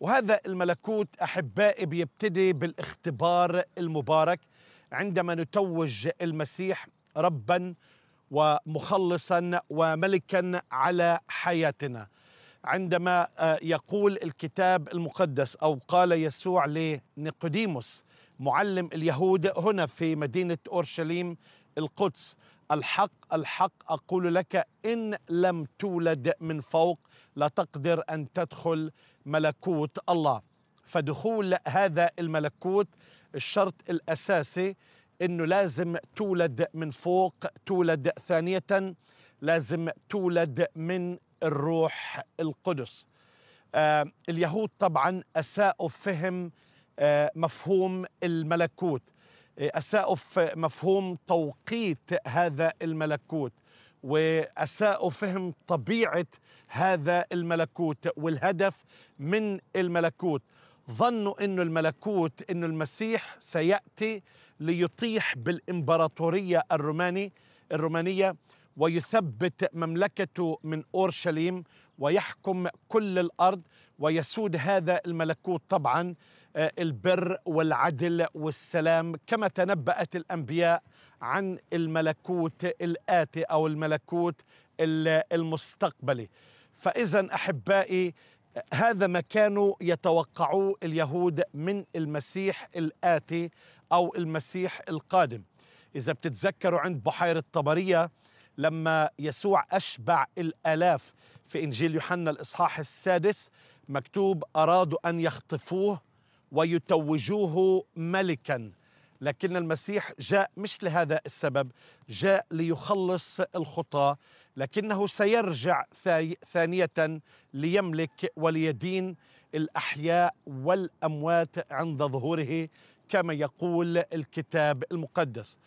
وهذا الملكوت أحبائي بيبتدي بالاختبار المبارك عندما نتوج المسيح ربا ومخلصا وملكا على حياتنا عندما آه، يقول الكتاب المقدس او قال يسوع لنيقوديموس معلم اليهود هنا في مدينه اورشليم القدس الحق الحق اقول لك ان لم تولد من فوق لا تقدر ان تدخل ملكوت الله فدخول هذا الملكوت الشرط الاساسي انه لازم تولد من فوق تولد ثانيه لازم تولد من الروح القدس آه، اليهود طبعا اساءوا فهم آه، مفهوم الملكوت اساءوا في مفهوم توقيت هذا الملكوت واساءوا فهم طبيعه هذا الملكوت والهدف من الملكوت ظنوا انه الملكوت انه المسيح سياتي ليطيح بالامبراطوريه الروماني الرومانيه ويثبت مملكته من اورشليم ويحكم كل الارض ويسود هذا الملكوت طبعا البر والعدل والسلام كما تنبأت الأنبياء عن الملكوت الآتي أو الملكوت المستقبلي فإذا أحبائي هذا ما كانوا يتوقعوه اليهود من المسيح الآتي أو المسيح القادم إذا بتتذكروا عند بحيرة طبرية لما يسوع أشبع الآلاف في إنجيل يوحنا الإصحاح السادس مكتوب أرادوا أن يخطفوه ويتوجوه ملكا لكن المسيح جاء مش لهذا السبب جاء ليخلص الخطاه لكنه سيرجع ثانيه ليملك وليدين الاحياء والاموات عند ظهوره كما يقول الكتاب المقدس